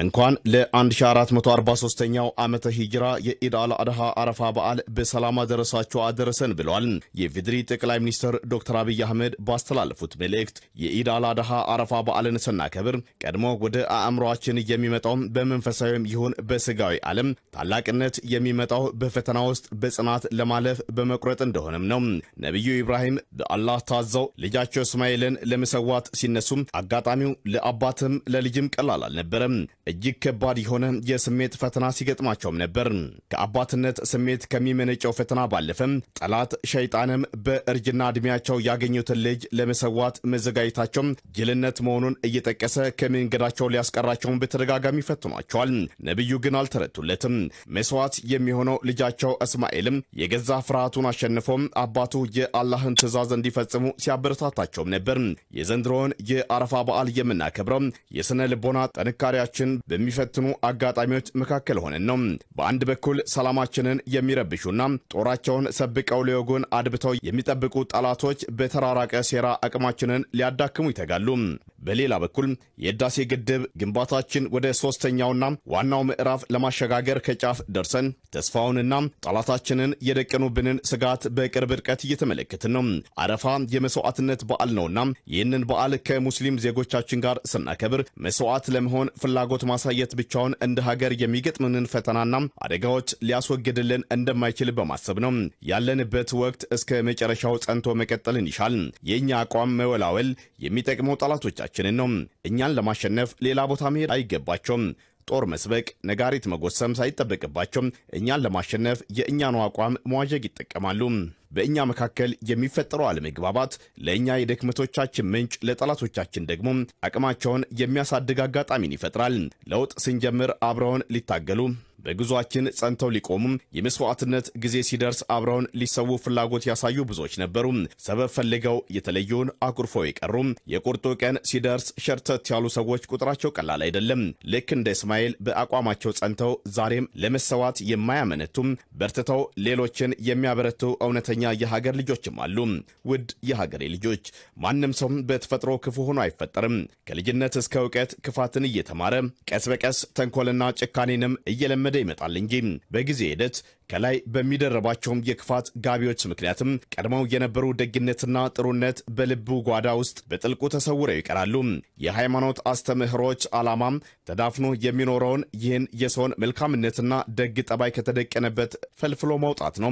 እንኳን ለ1443ኛው ዓመተ ሂጅራ የኢድ አል አድሃ አረፋ በዓል በሰላም አደረሳችሁ አደረሰን ብለዋል። የፌዴሪ ጠቅላይ ሚኒስትር ዶክተር አብይ አህመድ ባስተላለፉት መልእክት የኢድ አል አድሃ አረፋ በዓልን ስናከብር ቀድሞ ወደ አእምሯችን የሚመጣውም በመንፈሳዊም ይሁን በስጋዊ ዓለም ታላቅነት የሚመጣው በፈተና ውስጥ በጽናት ለማለፍ በመቁረጥ እንደሆነም ነው። ነቢዩ ኢብራሂም በአላህ ታዘው ልጃቸው እስማኤልን ለመሰዋት ሲነሱም አጋጣሚው ለአባትም ለልጅም ቀላል አልነበረም። እጅግ ከባድ የሆነ የስሜት ፈተና ሲገጥማቸውም ነበር። ከአባትነት ስሜት ከሚመነጨው ፈተና ባለፈም ጠላት ሸይጣንም በእርጅና ዕድሜያቸው ያገኙትን ልጅ ለመሰዋት መዘጋጀታቸው ጅልነት መሆኑን እየጠቀሰ ከመንገዳቸው ሊያስቀራቸውን በተደጋጋሚ ፈትኗቸዋል። ነቢዩ ግን አልተረቱለትም። መስዋዕት የሚሆነው ልጃቸው እስማኤልም የገዛ ፍርሃቱን አሸንፎም አባቱ የአላህን ትእዛዝ እንዲፈጽሙ ሲያበረታታቸውም ነበር። የዘንድሮውን የአረፋ በዓል የምናከብረው የሥነ ልቦና ጥንካሬያችን በሚፈትኑ አጋጣሚዎች መካከል ሆነን ነው። በአንድ በኩል ሰላማችንን የሚረብሹና ጦራቸውን ሰብቀው ሊወጉን አድብተው የሚጠብቁ ጠላቶች በተራራቀ ሴራ አቅማችንን ሊያዳክሙ ይተጋሉ። በሌላ በኩል የህዳሴ ግድብ ግንባታችን ወደ ሶስተኛውና ዋናው ምዕራፍ ለማሸጋገር ከጫፍ ደርሰን ተስፋውንና ጠላታችንን የደቀኑብንን ስጋት በቅርብ ርቀት እየተመለከትን ነው። አረፋ የመስዋዕትነት በዓል ነውና ይህንን በዓል ከሙስሊም ዜጎቻችን ጋር ስናከብር መስዋዕት ለመሆን ፍላጎት ማሳየት ብቻውን እንደ ሀገር የሚገጥምንን ፈተናና አደጋዎች ሊያስወግድልን እንደማይችል በማሰብ ነው። ያለንበት ወቅት እስከ መጨረሻው ጸንቶ መቀጠልን ይሻል። የእኛ አቋም መወላወል የሚጠቅመው ጠላቶቻችን መሆናችንን ነው። እኛን ለማሸነፍ ሌላ ቦታ መሄድ አይገባቸውም። ጦር መስበቅ፣ ነጋሪት መጎሰም ሳይጠበቅባቸውም እኛን ለማሸነፍ የእኛኑ አቋም መዋዠግ ይጠቀማሉ። በእኛ መካከል የሚፈጠረው አለመግባባት ለእኛ የደክመቶቻችን ምንጭ፣ ለጠላቶቻችን ደግሞ አቅማቸውን የሚያሳድግ አጋጣሚን ይፈጥራል። ለውጥ ስንጀምር አብረውን ሊታገሉ በጉዞአችን ጸንተው ሊቆሙ የመስዋዕትነት ጊዜ ሲደርስ አብረውን ሊሰዉ ፍላጎት ያሳዩ ብዙዎች ነበሩ። ሰበብ ፈልገው የተለየውን አኩርፎ የቀሩ የቁርጡ ቀን ሲደርስ ሸርተት ያሉ ሰዎች ቁጥራቸው ቀላል አይደለም። ልክ እንደ እስማኤል በአቋማቸው ጸንተው ዛሬም ለመሰዋት የማያመነቱም በርትተው ሌሎችን የሚያበረቱ እውነተኛ የሀገር ልጆችም አሉ። ውድ የሀገሬ ልጆች፣ ማንም ሰውም በተፈጥሮ ክፉ ሆኖ አይፈጠርም። ከልጅነት እስከ እውቀት ክፋትን እየተማረ ቀስ በቀስ ተንኮልና ጭካኔንም እየለመደ እየወረደ ይመጣል እንጂ በጊዜ ሂደት ከላይ በሚደረባቸውም የክፋት ጋቢዎች ምክንያትም ቀድመው የነበሩ ደግነትና ጥሩነት በልቡ ጓዳ ውስጥ በጥልቁ ተሰውረው ይቀራሉ። የሃይማኖት አስተምህሮች ዓላማም ተዳፍኖ የሚኖረውን ይህን የሰውን መልካምነትና ደግ ጠባይ ከተደቀነበት ፈልፍሎ መውጣት ነው።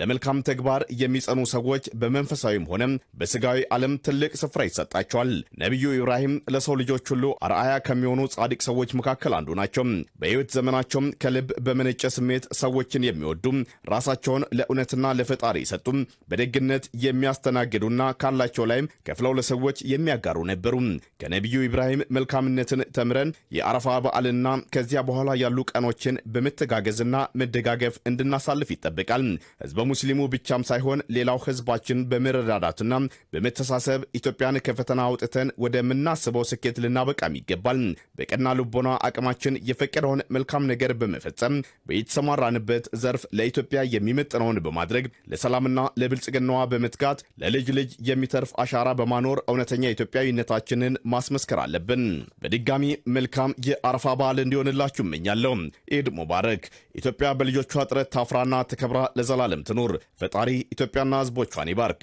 ለመልካም ተግባር የሚጸኑ ሰዎች በመንፈሳዊም ሆነ በስጋዊ ዓለም ትልቅ ስፍራ ይሰጣቸዋል። ነቢዩ ኢብራሂም ለሰው ልጆች ሁሉ አርአያ ከሚሆኑ ጻድቅ ሰዎች መካከል አንዱ ናቸው። በሕይወት ዘመናቸውም ከልብ በመነጨ ስሜት ሰዎችን የሚወዱ የሚወዱም ራሳቸውን ለእውነትና ለፈጣሪ ይሰጡ በደግነት የሚያስተናግዱና ካላቸው ላይም ከፍለው ለሰዎች የሚያጋሩ ነበሩ። ከነቢዩ ኢብራሂም መልካምነትን ተምረን የአረፋ በዓልና ከዚያ በኋላ ያሉ ቀኖችን በመተጋገዝና መደጋገፍ እንድናሳልፍ ይጠበቃል። ህዝበ ሙስሊሙ ብቻም ሳይሆን ሌላው ህዝባችን በመረዳዳትና በመተሳሰብ ኢትዮጵያን ከፈተና አውጥተን ወደምናስበው ስኬት ልናበቃም ይገባል። በቀና ልቦና አቅማችን የፈቀደውን መልካም ነገር በመፈጸም በየተሰማራንበት ዘርፍ ለኢትዮጵያ የሚመጥነውን በማድረግ ለሰላምና ለብልጽግናዋ በመትጋት ለልጅ ልጅ የሚተርፍ አሻራ በማኖር እውነተኛ ኢትዮጵያዊነታችንን ማስመስከር አለብን። በድጋሚ መልካም የአረፋ በዓል እንዲሆንላችሁ እመኛለሁ። ኢድ ሙባረክ። ኢትዮጵያ በልጆቿ ጥረት ታፍራና ተከብራ ለዘላለም ትኑር። ፈጣሪ ኢትዮጵያና ሕዝቦቿን ይባርክ።